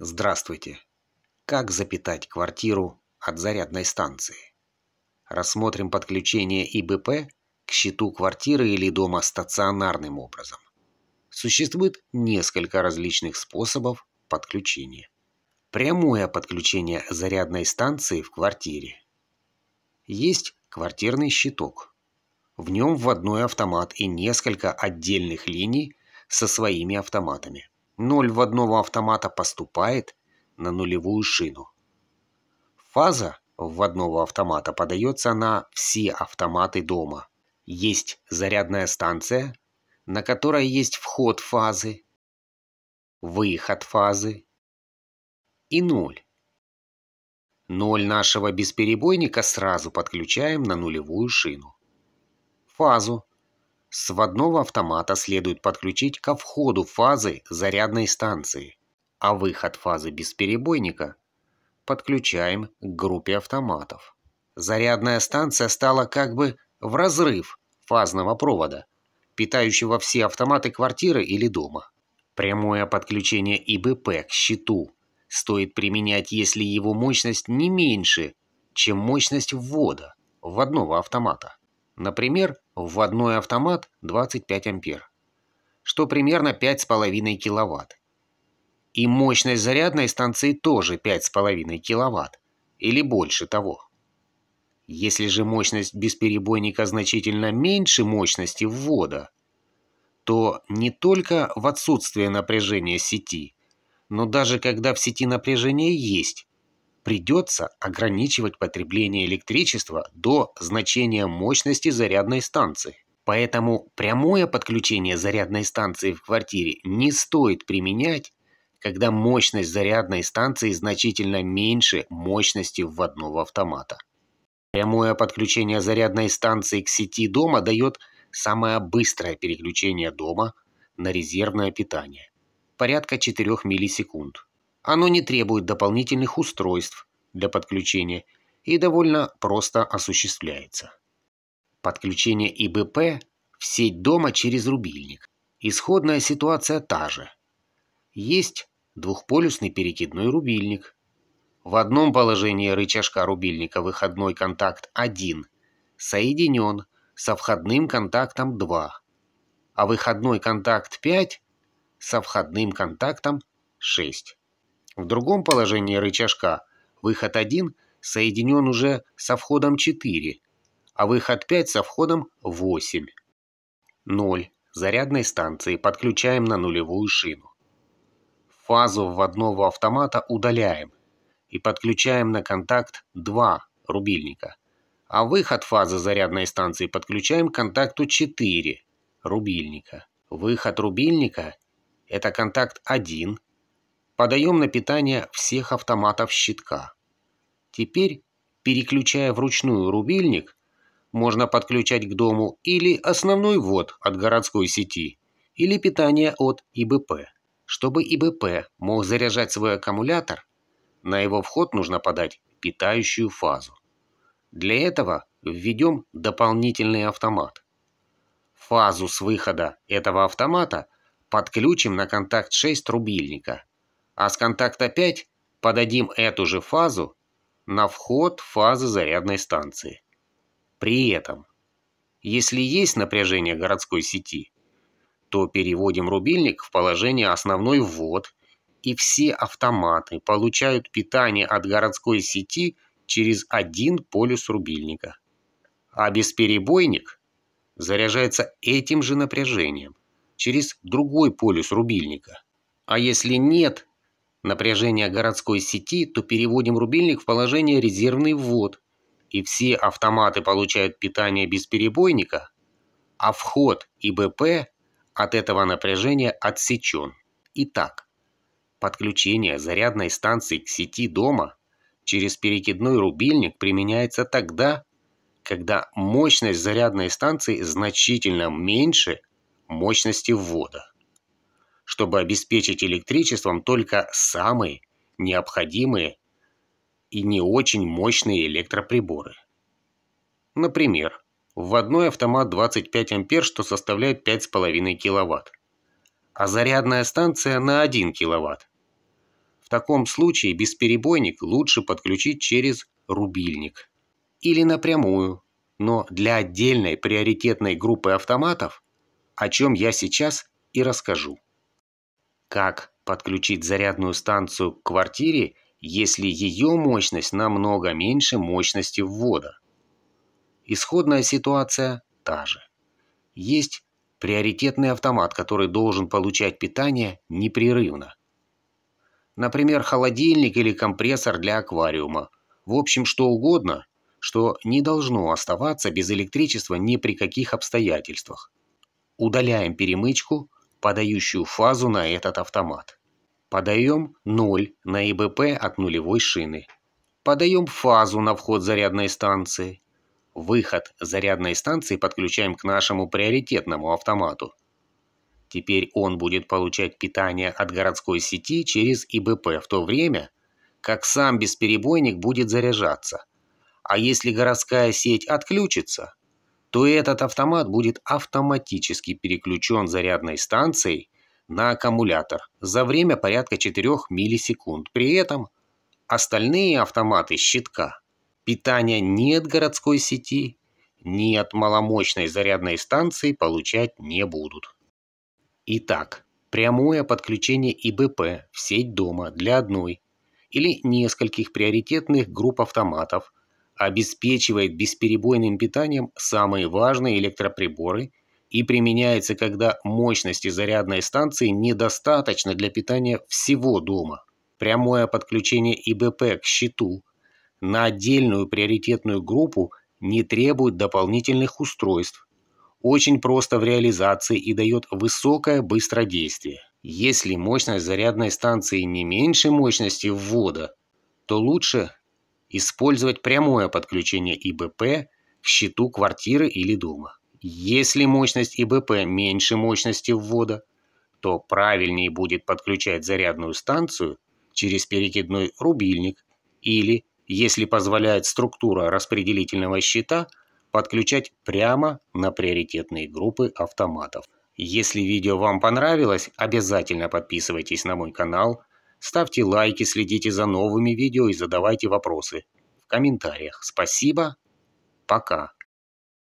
Здравствуйте. Как запитать квартиру от зарядной станции? Рассмотрим подключение ИБП к счету квартиры или дома стационарным образом. Существует несколько различных способов подключения. Прямое подключение зарядной станции в квартире. Есть квартирный щиток. В нем вводной автомат и несколько отдельных линий со своими автоматами – Ноль в одного автомата поступает на нулевую шину. Фаза в одного автомата подается на все автоматы дома. Есть зарядная станция, на которой есть вход фазы, выход фазы и ноль. Ноль нашего бесперебойника сразу подключаем на нулевую шину. Фазу Сводного автомата следует подключить ко входу фазы зарядной станции, а выход фазы бесперебойника подключаем к группе автоматов. Зарядная станция стала как бы в разрыв фазного провода, питающего все автоматы квартиры или дома. Прямое подключение ИБП к щиту стоит применять, если его мощность не меньше, чем мощность ввода вводного автомата. Например, Вводной автомат 25 ампер, что примерно 5,5 киловатт. И мощность зарядной станции тоже 5,5 киловатт, или больше того. Если же мощность бесперебойника значительно меньше мощности ввода, то не только в отсутствие напряжения сети, но даже когда в сети напряжение есть, придется ограничивать потребление электричества до значения мощности зарядной станции. Поэтому прямое подключение зарядной станции в квартире не стоит применять, когда мощность зарядной станции значительно меньше мощности вводного автомата. Прямое подключение зарядной станции к сети дома дает самое быстрое переключение дома на резервное питание – порядка 4 миллисекунд. Оно не требует дополнительных устройств для подключения и довольно просто осуществляется. Подключение ИБП в сеть дома через рубильник. Исходная ситуация та же. Есть двухполюсный перекидной рубильник. В одном положении рычажка рубильника выходной контакт 1 соединен со входным контактом 2, а выходной контакт 5 со входным контактом 6. В другом положении рычажка выход 1 соединен уже со входом 4, а выход 5 со входом 8. 0 зарядной станции подключаем на нулевую шину. Фазу вводного автомата удаляем и подключаем на контакт 2 рубильника, а выход фазы зарядной станции подключаем к контакту 4 рубильника. Выход рубильника – это контакт 1 подаем на питание всех автоматов щитка. Теперь, переключая вручную рубильник, можно подключать к дому или основной ввод от городской сети, или питание от ИБП. Чтобы ИБП мог заряжать свой аккумулятор, на его вход нужно подать питающую фазу. Для этого введем дополнительный автомат. Фазу с выхода этого автомата подключим на контакт 6 рубильника – а с контакта 5 подадим эту же фазу на вход фазы зарядной станции. При этом, если есть напряжение городской сети, то переводим рубильник в положение основной ввод, и все автоматы получают питание от городской сети через один полюс рубильника. А бесперебойник заряжается этим же напряжением через другой полюс рубильника. А если нет Напряжение городской сети, то переводим рубильник в положение резервный ввод, и все автоматы получают питание без перебойника, а вход и БП от этого напряжения отсечен. Итак, подключение зарядной станции к сети дома через перекидной рубильник применяется тогда, когда мощность зарядной станции значительно меньше мощности ввода чтобы обеспечить электричеством только самые необходимые и не очень мощные электроприборы. Например, вводной автомат 25 ампер, что составляет 5,5 киловатт, а зарядная станция на 1 киловатт. В таком случае бесперебойник лучше подключить через рубильник или напрямую, но для отдельной приоритетной группы автоматов, о чем я сейчас и расскажу как подключить зарядную станцию к квартире, если ее мощность намного меньше мощности ввода. Исходная ситуация та же. Есть приоритетный автомат, который должен получать питание непрерывно. Например, холодильник или компрессор для аквариума. В общем, что угодно, что не должно оставаться без электричества ни при каких обстоятельствах. Удаляем перемычку, подающую фазу на этот автомат. Подаем 0 на ИБП от нулевой шины. Подаем фазу на вход зарядной станции. Выход зарядной станции подключаем к нашему приоритетному автомату. Теперь он будет получать питание от городской сети через ИБП в то время, как сам бесперебойник будет заряжаться. А если городская сеть отключится, то этот автомат будет автоматически переключен зарядной станцией на аккумулятор за время порядка 4 миллисекунд. При этом остальные автоматы щитка питания ни от городской сети, ни от маломощной зарядной станции получать не будут. Итак, прямое подключение ИБП в сеть дома для одной или нескольких приоритетных групп автоматов – обеспечивает бесперебойным питанием самые важные электроприборы и применяется, когда мощности зарядной станции недостаточно для питания всего дома. Прямое подключение ИБП к счету на отдельную приоритетную группу не требует дополнительных устройств, очень просто в реализации и дает высокое быстродействие. Если мощность зарядной станции не меньше мощности ввода, то лучше использовать прямое подключение ИБП к счету квартиры или дома. Если мощность ИБП меньше мощности ввода, то правильнее будет подключать зарядную станцию через перекидной рубильник или, если позволяет структура распределительного счета, подключать прямо на приоритетные группы автоматов. Если видео вам понравилось, обязательно подписывайтесь на мой канал – Ставьте лайки, следите за новыми видео и задавайте вопросы в комментариях. Спасибо. Пока.